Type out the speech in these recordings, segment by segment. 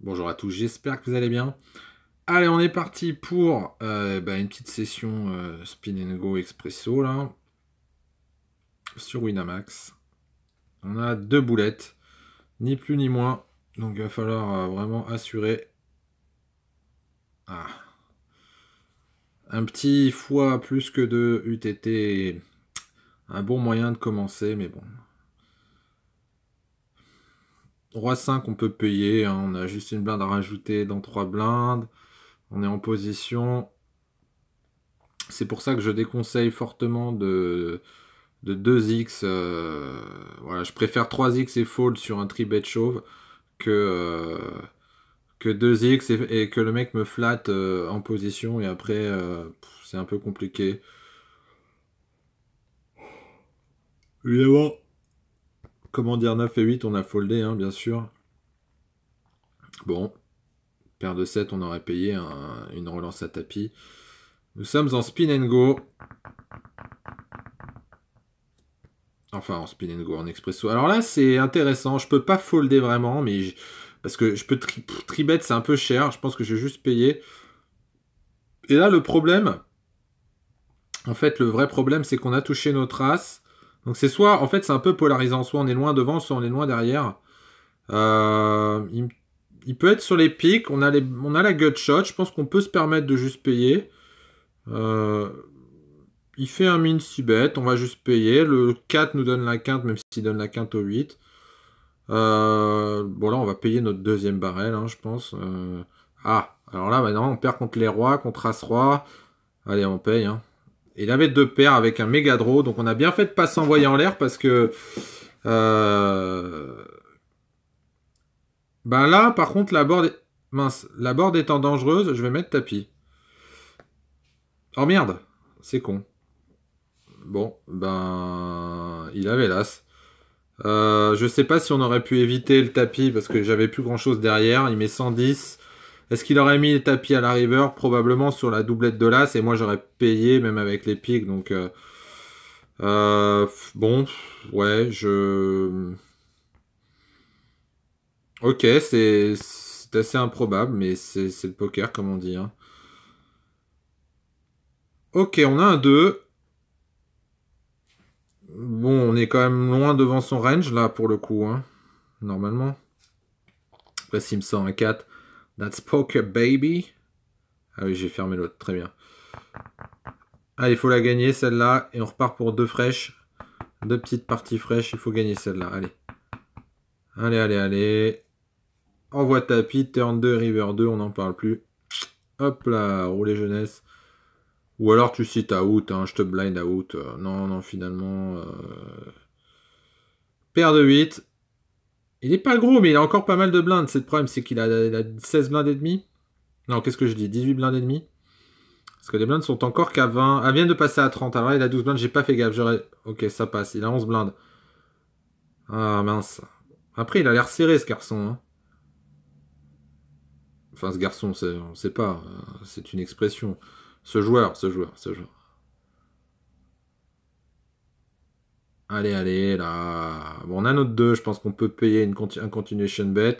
Bonjour à tous, j'espère que vous allez bien. Allez, on est parti pour euh, bah, une petite session euh, Spin Go Expresso là sur Winamax. On a deux boulettes, ni plus ni moins. Donc il va falloir euh, vraiment assurer. Ah, un petit fois plus que deux UTT, un bon moyen de commencer, mais bon, Roi 5, on peut payer. Hein. On a juste une blinde à rajouter dans 3 blindes. On est en position. C'est pour ça que je déconseille fortement de, 2x. Euh, voilà, je préfère 3x et fold sur un tribet chauve que, euh, que 2x et, que le mec me flatte euh, en position et après c'est un peu compliqué. Évidemment. Comment dire 9 et 8, on a foldé, hein, bien sûr. Bon, paire de 7, on aurait payé une relance à tapis. Nous sommes en spin and go. Enfin, en spin and go, en expresso. Alors là, c'est intéressant. Je peux pas folder vraiment, mais parce que je peux tri, c'est un peu cher. Je pense que je vais juste payer. Et là, le problème, en fait, le vrai problème, c'est qu'on a touché nos traces. Donc c'est soit, en fait, c'est un peu polarisant, soit on est loin devant, soit on est loin derrière. Euh, il, peut être sur les pics, on a, on la gut shot, je pense qu'on peut se permettre de juste payer. Euh, il fait un min si bête on va juste payer. Le 4 nous donne la quinte, même s'il donne la quinte au 8. Euh, bon là on va payer notre deuxième barrel, hein, je pense. ah, alors là maintenant on perd contre les rois, contre As-Roi. Allez, on paye. Hein il avait deux paires avec un méga draw. Donc on a bien fait de pas s'envoyer en l'air parce que. Euh, ben là, par contre, la board. Est... Mince, la board étant dangereuse, je vais mettre tapis. Oh merde, c'est con. Bon, ben. Il avait l'as. Euh, je sais pas si on aurait pu éviter le tapis parce que j'avais plus grand chose derrière. Il met 110. Est-ce qu'il aurait mis les tapis à la river Probablement sur la doublette de l'As. Et moi, j'aurais payé même avec les pics. Donc, euh, euh, bon, ouais, je. Ok, c'est assez improbable, mais c'est le poker, comme on dit. Hein. Ok, on a un 2. Bon, on est quand même loin devant son range, là, pour le coup. Hein. Normalement. Après, s'il me un 4. That's Poker Baby. Ah oui, j'ai fermé l'autre, très bien. Allez, il faut la gagner celle-là. Et on repart pour deux fraîches. Deux petites parties fraîches. Il faut gagner celle-là. Allez. Allez, allez, allez. Envoie tapis. Turn 2, River 2. On n'en parle plus. Hop là. Roulez jeunesse. Ou alors tu cites à out. Hein, je te blind out. Euh, non, non, finalement. Euh, paire de 8. Il est pas gros, mais il a encore pas mal de blindes. C'est le problème, c'est qu'il a, 16 blindes et demi. Non, qu'est-ce que je dis 18 blindes et demi. Parce que les blindes sont encore qu'à 20. Ah, vient de passer à 30. Alors il a 12 blindes, j'ai pas fait gaffe. Ok, ça passe. Il a 11 blindes. Ah, mince. Après, il a l'air serré, ce garçon. Hein. Enfin, ce garçon, on sait pas. Hein. C'est une expression. Ce joueur, ce joueur, ce joueur. Allez, allez, là. Bon, on a notre deux. je pense qu'on peut payer une un continuation bet.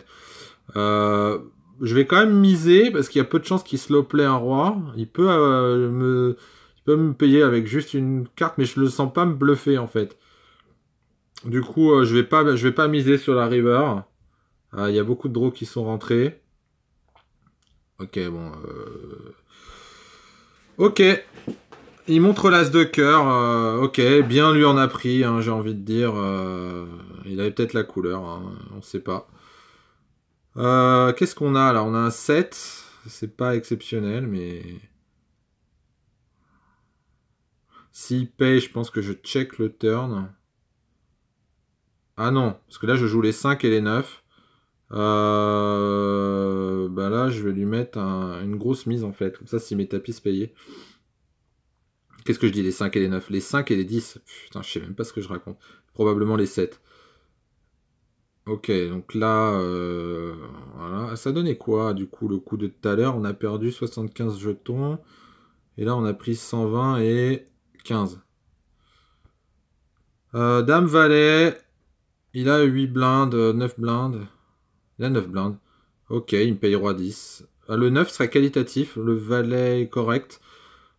Euh, je vais quand même miser, parce qu'il y a peu de chances qu'il se play un roi. Il peut, euh, me, il peut me payer avec juste une carte, mais je le sens pas me bluffer, en fait. Du coup, euh, je vais pas, je vais pas miser sur la river. Il y a beaucoup de draws qui sont rentrés. Ok, bon. Ok, il montre l'as de cœur. Euh, ok, bien lui en a pris, hein, j'ai envie de dire. Euh, il avait peut-être la couleur, hein, on ne sait pas. Euh, qu'est-ce qu'on a là On a un 7. C'est pas exceptionnel, mais... S'il paye, je pense que je check le turn. Ah non, parce que là, je joue les 5 et les 9. bah là, je vais lui mettre une grosse mise, en fait. Comme ça, si mes tapis se payaient. Qu'est-ce que je dis, les 5 et les 9 Les 5 et les 10 Putain, je sais même pas ce que je raconte. Probablement les 7. Ok, donc là, euh, voilà. Ah, ça donnait quoi Du coup, le coup de tout à l'heure, on a perdu 75 jetons. Et là, on a pris 120 et 15. Euh, Dame Valet, il a 8 blindes, 9 euh, blindes. Il a 9 blindes. Ok, il me paye roi 10. Le 9 serait qualitatif, le valet est correct.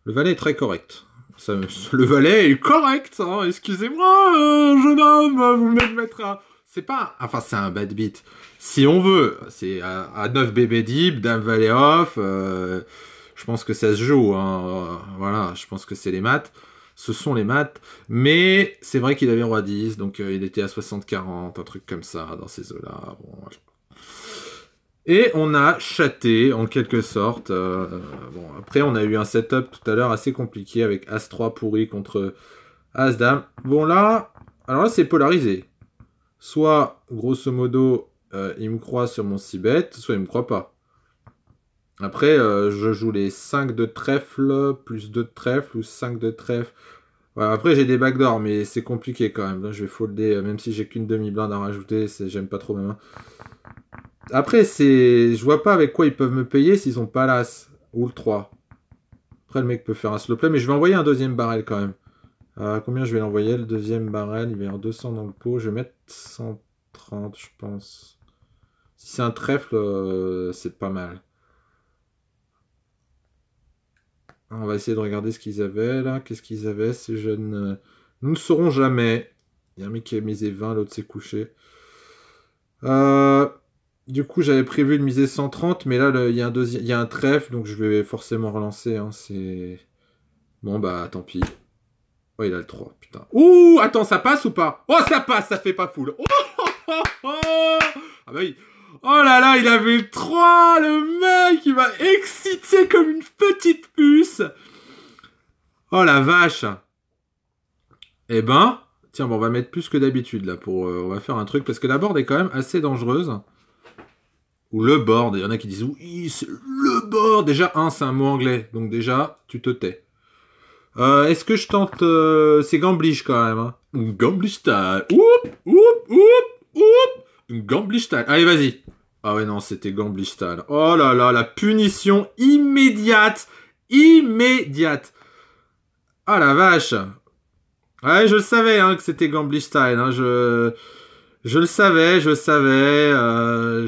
Le valet est très correct le valet est correct, hein, excusez-moi, euh, jeune homme, vous me mettre C'est pas... Enfin, c'est un bad beat. Si on veut, c'est à, 9 bébés deep, dame valet off, euh, je pense que ça se joue, hein. Euh, voilà, je pense que c'est les maths. Ce sont les maths, mais c'est vrai qu'il avait roi 10, donc il était à 60-40, un truc comme ça, dans ces eaux-là. Bon, et on a châté en quelque sorte. Euh, euh, bon, après, on a eu un setup tout à l'heure assez compliqué avec As-3 pourri contre as Bon, là, alors là, c'est polarisé. Soit, grosso modo, euh, il me croit sur mon 6-bet, soit il me croit pas. Après, je joue les 5 de trèfle, plus 2 de trèfle, ou 5 de trèfle. après, j'ai des d'or mais c'est compliqué quand même. Là, je vais folder, même si j'ai qu'une demi-blinde à rajouter, j'aime pas trop ma main. Après, c'est, je vois pas avec quoi ils peuvent me payer s'ils ont pas l'As ou le 3. Après, le mec peut faire un slow play, mais je vais envoyer un deuxième barrel quand même. Euh, combien je vais l'envoyer Le deuxième barrel, il va y avoir 200 dans le pot. Je vais mettre 130, je pense. Si c'est un trèfle, euh, c'est pas mal. On va essayer de regarder ce qu'ils avaient là. Qu'est-ce qu'ils avaient ces jeunes euh? Nous ne saurons jamais. Il y a un mec qui a misé 20, l'autre s'est couché. Euh... Du coup, j'avais prévu de miser 130, mais là, il y, a un y a un trèfle, donc je vais forcément relancer. Hein, bon, bah, tant pis. Oh, il a le 3, putain. Ouh, attends, ça passe ou pas Oh, ça passe, ça fait pas full. Oh, oh, oh, oh. Ah, bah là là, il avait le 3, le mec, il m'a excité comme une petite puce. Oh la vache. Eh ben, tiens, bon, on va mettre plus que d'habitude là pour... Euh, on va faire un truc parce que la board est quand même assez dangereuse ou le bord, Il y en a qui disent oui, le bord, Déjà, un, c'est un mot anglais. Donc déjà, tu te tais. Euh, est-ce que je tente... Euh, c'est Gamblish quand même. Hein. Oup, oup, oup, oup. style. Allez, vas-y. Ah ouais, non, c'était Gamblish Oh là là, la punition immédiate. Immédiate. Ah la vache. Ouais, je le savais hein, que c'était Gamblish style. Hein. Je... je le savais, je le savais. Euh,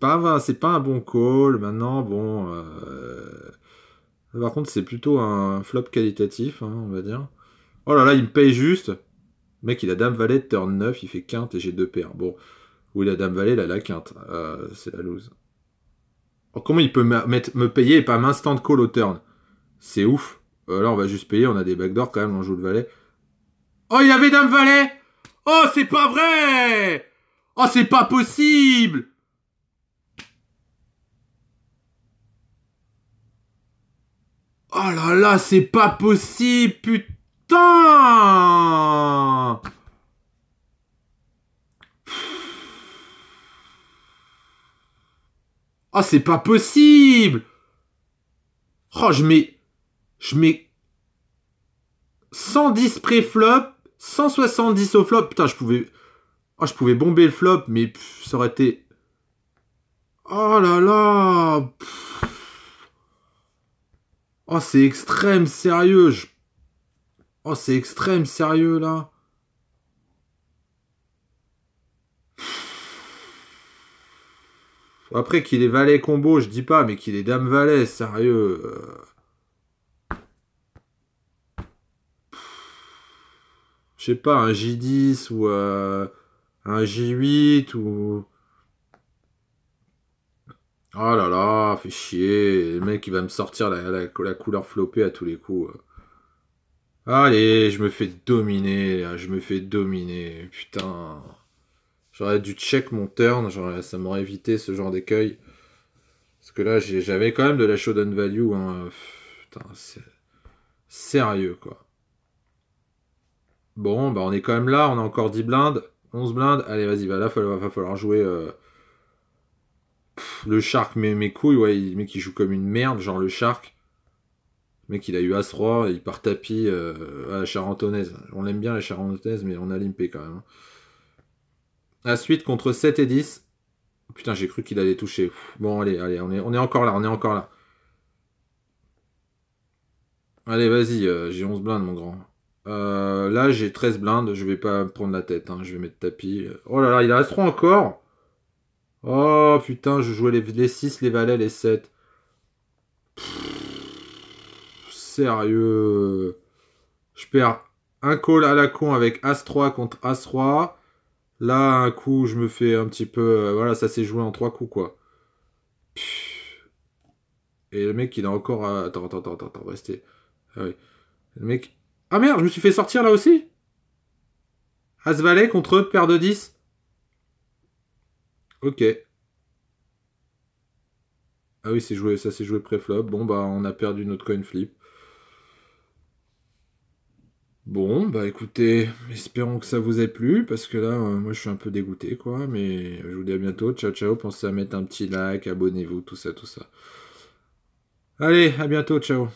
c'est pas, c'est pas un bon call. Maintenant, bon. Euh, par contre, c'est plutôt un flop qualitatif, hein, on va dire. Oh là là, il me paye juste. Mec, il a Dame Valet, turn 9, il fait quinte et j'ai deux paires. Bon. oui, la Dame Valet, là la quinte. Euh, c'est la lose. Oh, comment il peut me payer et pas m'instant de call au turn C'est ouf. Euh, là, on va juste payer, on a des backdoors quand même, on joue le Valet. Oh, il y avait Dame Valet Oh, c'est pas vrai Oh, c'est pas possible Oh là là, c'est pas possible, putain Oh, c'est pas possible Oh, je mets... Je mets... 110 pré-flop, 170 au flop. Putain, je pouvais... Oh, je pouvais bomber le flop, mais ça aurait été... Oh là là Oh, c'est extrême sérieux. Oh, c'est extrême sérieux là. Après qu'il est valet combo, je dis pas, mais qu'il est dame valet, sérieux. Euh. Je sais pas, un J10 ou euh, un J8 ou... Oh là là, fait chier. Le mec, il va me sortir la, couleur floppée à tous les coups. Euh. Allez, je me fais dominer, je me fais dominer. Putain. J'aurais dû check mon turn, ça m'aurait évité ce genre d'écueil. Parce que là, j'avais quand même de la showdown value. Hein, putain, c'est sérieux, quoi. Bon, bah on est quand même là, on a encore 10 blindes, 11 blindes. Allez, vas-y, va bah, là, il va, falloir jouer... Euh, le Shark, met mes couilles, ouais, mec, il joue comme une merde, genre le Shark. mec, il a eu as roi il part tapis euh, à la Charentonnaise. On l'aime bien, la Charentonnaise, mais on a limpé quand même. La hein. suite contre 7 et 10. Putain, j'ai cru qu'il allait toucher. Bon, allez, allez, on est, on est encore là, on est encore là. Allez, vas-y, euh, j'ai 11 blindes, mon grand. Euh, là, j'ai 13 blindes, je vais pas prendre la tête. Hein, je vais mettre tapis. Oh là là, il a as roi encore Oh putain, je jouais les, les 6, les valets, les 7. sérieux. Je perds un call à la con avec As-3 contre As-3. Là, un coup, je me fais un petit peu... Euh, voilà, ça s'est joué en 3 coups, quoi. Et le mec, il a encore... Attends, attends, attends, attends, restez. Ah oui. Le mec... Ah merde, je me suis fait sortir là aussi As-Valet contre paire de 10 Ok. Ah oui, c'est joué, ça s'est joué pré-flop. Bon, bah, on a perdu notre coin flip. Bon, bah écoutez, espérons que ça vous ait plu, parce que là, euh, moi je suis un peu dégoûté, quoi. Mais euh, je vous dis à bientôt. Ciao, ciao. Pensez à mettre un petit like, abonnez-vous, tout ça, tout ça. Allez, à bientôt. Ciao.